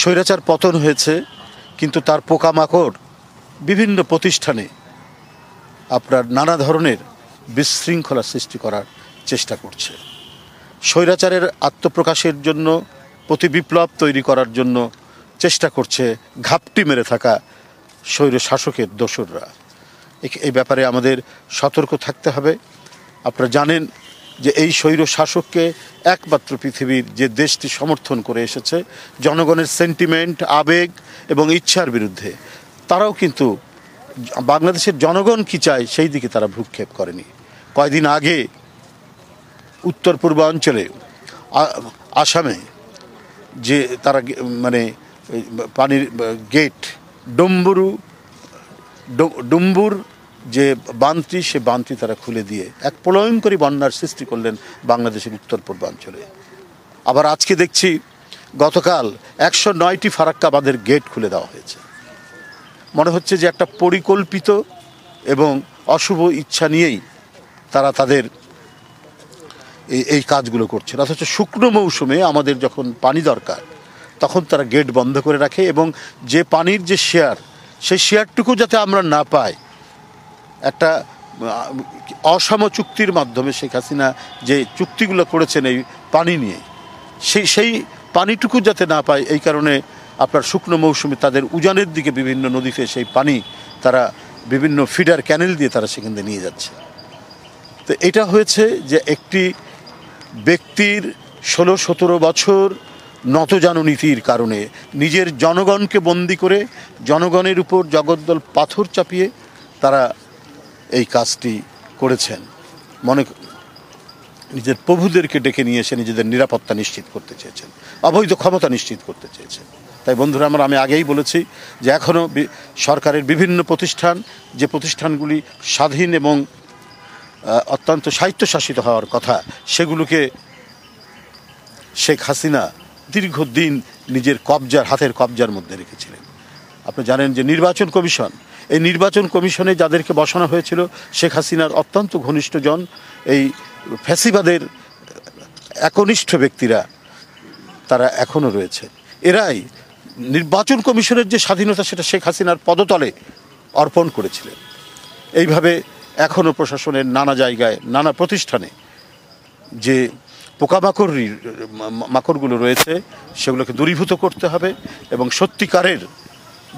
স্বৈরাচার পতন হয়েছে কিন্তু তার পোকামাকড় বিভিন্ন প্রতিষ্ঠানে আপনার নানা ধরনের বিশৃঙ্খলা সৃষ্টি করার চেষ্টা করছে স্বৈরাচারের আত্মপ্রকাশের জন্য প্রতি বিপ্লব তৈরি করার জন্য চেষ্টা করছে ঘাপটি মেরে থাকা স্বৈর শাসকের দোসররা এই ব্যাপারে আমাদের সতর্ক থাকতে হবে আপনারা জানেন যে এই স্বৈর শাসককে একমাত্র পৃথিবীর যে দেশটি সমর্থন করে এসেছে জনগণের সেন্টিমেন্ট আবেগ এবং ইচ্ছার বিরুদ্ধে তারাও কিন্তু বাংলাদেশের জনগণ কি চায় সেই দিকে তারা ভ্রুক্ষেপ করেনি কয়দিন আগে উত্তর পূর্বাঞ্চলে আসামে যে তারা মানে পানির গেট ডম্বুরু ডম্বুর যে বান্তি সে বান্তি তারা খুলে দিয়ে এক প্রলয়ঙ্করী বন্যার সৃষ্টি করলেন বাংলাদেশের উত্তর পূর্বাঞ্চলে আবার আজকে দেখছি গতকাল একশো নয়টি ফারাক্কা বাঁধের গেট খুলে দেওয়া হয়েছে মনে হচ্ছে যে একটা পরিকল্পিত এবং অশুভ ইচ্ছা নিয়েই তারা তাদের এই কাজগুলো করছেন অথচ শুকনো মৌসুমে আমাদের যখন পানি দরকার তখন তারা গেট বন্ধ করে রাখে এবং যে পানির যে শেয়ার সেই শেয়ারটুকু যাতে আমরা না পাই একটা অসম চুক্তির মাধ্যমে শেখ হাসিনা যে চুক্তিগুলো করেছেন এই পানি নিয়ে সেই সেই পানিটুকু যাতে না পায় এই কারণে আপনার শুকনো মৌসুমে তাদের উজানের দিকে বিভিন্ন নদীতে সেই পানি তারা বিভিন্ন ফিডার ক্যানেল দিয়ে তারা সেখান দিয়ে নিয়ে যাচ্ছে তো এটা হয়েছে যে একটি ব্যক্তির ষোলো সতেরো বছর নতজানু নীতির কারণে নিজের জনগণকে বন্দি করে জনগণের উপর জগদ্দল পাথর চাপিয়ে তারা এই কাজটি করেছেন মনে নিজের প্রভুদেরকে ডেকে নিয়ে এসে নিজেদের নিরাপত্তা নিশ্চিত করতে চেয়েছেন অবৈধ ক্ষমতা নিশ্চিত করতে চেয়েছেন তাই বন্ধুরা আমার আমি আগেই বলেছি যে এখনও সরকারের বিভিন্ন প্রতিষ্ঠান যে প্রতিষ্ঠানগুলি স্বাধীন এবং অত্যন্ত সাহিত্যশাসিত হওয়ার কথা সেগুলোকে শেখ হাসিনা দীর্ঘদিন নিজের কবজার হাতের কবজার মধ্যে রেখেছিলেন আপনি জানেন যে নির্বাচন কমিশন এই নির্বাচন কমিশনে যাদেরকে বসানো হয়েছিল শেখ হাসিনার অত্যন্ত ঘনিষ্ঠজন এই ফ্যাসিবাদের একনিষ্ঠ ব্যক্তিরা তারা এখনও রয়েছে এরাই নির্বাচন কমিশনের যে স্বাধীনতা সেটা শেখ হাসিনার পদতলে অর্পণ করেছিলেন এইভাবে এখনও প্রশাসনের নানা জায়গায় নানা প্রতিষ্ঠানে যে পোকামাকড় মাকড়গুলো রয়েছে সেগুলোকে দূরীভূত করতে হবে এবং সত্যিকারের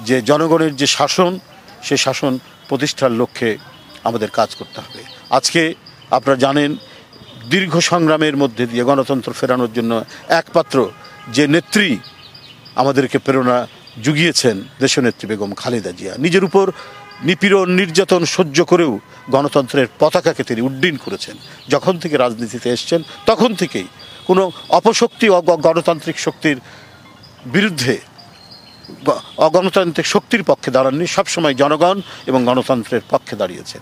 যে জনগণের যে শাসন সে শাসন প্রতিষ্ঠার লক্ষ্যে আমাদের কাজ করতে হবে আজকে আপনারা জানেন দীর্ঘ সংগ্রামের মধ্যে দিয়ে গণতন্ত্র ফেরানোর জন্য একমাত্র যে নেত্রী আমাদেরকে প্রেরণা জুগিয়েছেন দেশনেত্রী বেগম খালেদা জিয়া নিজের উপর নিপীড়ন নির্যাতন সহ্য করেও গণতন্ত্রের পতাকাকে তিনি উড্ডীন করেছেন যখন থেকে রাজনীতিতে এসছেন তখন থেকেই কোনো অপশক্তি গণতান্ত্রিক শক্তির বিরুদ্ধে অগণতান্ত্রিক শক্তির পক্ষে দাঁড়াননি সবসময় জনগণ এবং গণতন্ত্রের পক্ষে দাঁড়িয়েছে